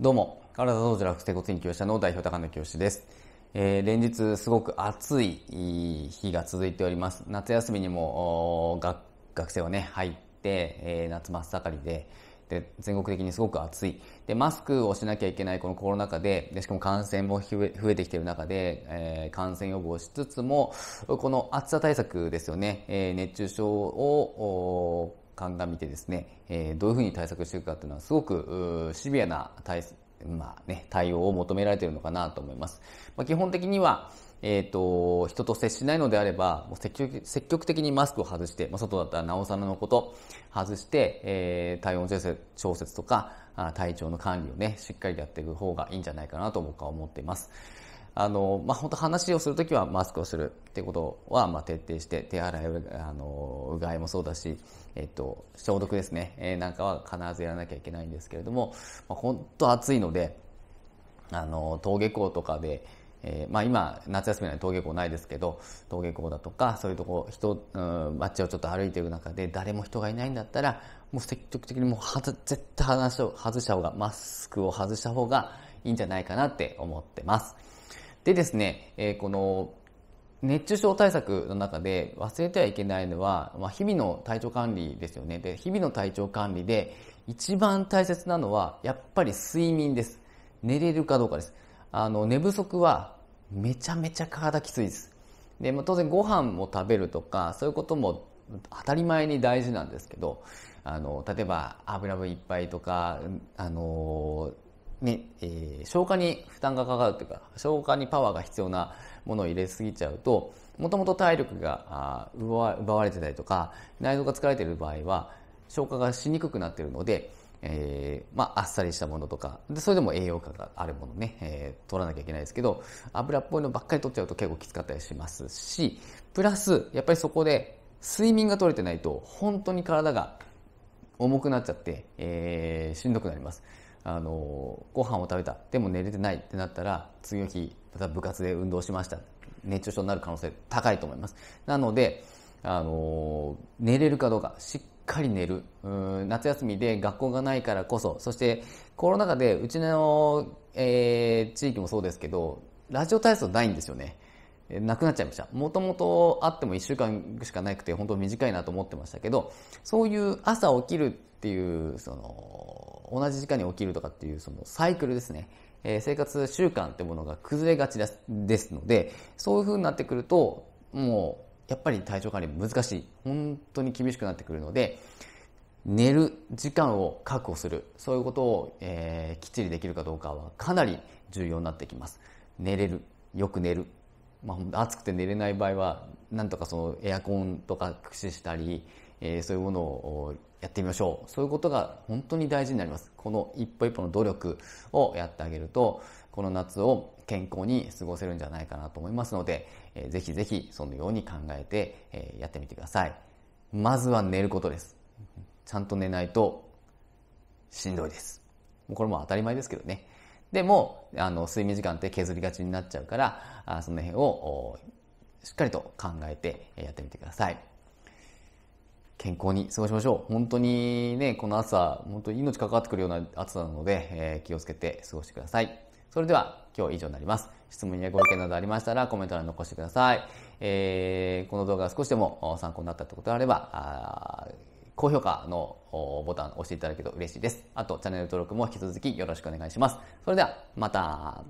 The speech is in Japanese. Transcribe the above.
どうも、体道時楽天骨院教者の代表高野教師です。えー、連日すごく暑い日が続いております。夏休みにも学学生はね、入って、えー、夏真っ盛りで、で、全国的にすごく暑い。で、マスクをしなきゃいけないこのコロナ禍で、でしかも感染も増えてきている中で、えー、感染予防しつつも、この暑さ対策ですよね、え熱中症を、鑑みてですね、えー、どういうふうに対策していくかっていうのはすごくシビアな対,、まあね、対応を求められているのかなと思います。まあ、基本的には、えっ、ー、と、人と接しないのであれば、もう積極積極的にマスクを外して、まあ、外だったらなおさらのこと外して、えー、体温調節調節とか、体調の管理をね、しっかりやっていく方がいいんじゃないかなと僕は思っています。あの、まあ、本当話をするときはマスクをするってことは、まあ、徹底して、手洗い、あの、うがいもそうだし、えっと、消毒ですね、えー、なんかは必ずやらなきゃいけないんですけれども、まあ、本当暑いので、あの、登下校とかで、えー、まあ今、夏休みなんで登下校ないですけど、登下校だとか、そういうとこ、人、うん、街をちょっと歩いている中で、誰も人がいないんだったら、もう積極的にもうはず、絶対話を外した方が、マスクを外した方がいいんじゃないかなって思ってます。でですね、えこの熱中症対策の中で忘れてはいけないのは、まあ、日々の体調管理ですよね。で、日々の体調管理で一番大切なのはやっぱり睡眠です。寝れるかどうかです。あの、寝不足はめちゃめちゃ体きついです。で、まあ、当然ご飯も食べるとか、そういうことも当たり前に大事なんですけど、あの、例えば油分いっぱいとか、あのに、えー、消化に負担がかかるというか、消化にパワーが必要なものを入れすぎちゃうと、もともと体力が奪われてたりとか、内臓が疲れている場合は、消化がしにくくなっているので、えー、まあ、あっさりしたものとか、で、それでも栄養価があるものね、えー、取らなきゃいけないですけど、油っぽいのばっかり取っちゃうと結構きつかったりしますし、プラス、やっぱりそこで睡眠が取れてないと、本当に体が重くなっちゃって、えー、しんどくなります。あのご飯を食べたでも寝れてないってなったら次の日例え部活で運動しました熱中症になる可能性高いと思いますなのであの寝れるかどうかしっかり寝るうん夏休みで学校がないからこそそしてコロナ禍でうちの、えー、地域もそうですけどラジオ体操ないんですよねなくなっちゃいました。もともとあっても1週間しかなくて、本当短いなと思ってましたけど、そういう朝起きるっていう、その、同じ時間に起きるとかっていうそのサイクルですね、えー、生活習慣ってものが崩れがちですですのでそういう風になってくるともうやっぱり体調管理難しい本当に厳しくなってくるので寝る時間を確保するそういうことを、えー、きっちりできるかどうかはかなり重要になってきます寝れるよく寝る、まあ、暑くて寝れない場合はなんとかそのエアコンとか駆使したりえー、そういうものをやってみましょう。そういうことが本当に大事になります。この一歩一歩の努力をやってあげると、この夏を健康に過ごせるんじゃないかなと思いますので、えー、ぜひぜひそのように考えて、えー、やってみてください。まずは寝ることです。ちゃんと寝ないとしんどいです。これも当たり前ですけどね。でも、あの、睡眠時間って削りがちになっちゃうから、あその辺をしっかりと考えてやってみてください。健康に過ごしましょう。本当にね、この暑さ、本当に命関わってくるような暑さなので、えー、気をつけて過ごしてください。それでは今日以上になります。質問やご意見などありましたらコメント欄に残してください。えー、この動画が少しでも参考になったということがあれば、高評価のボタンを押していただけると嬉しいです。あとチャンネル登録も引き続きよろしくお願いします。それではまた。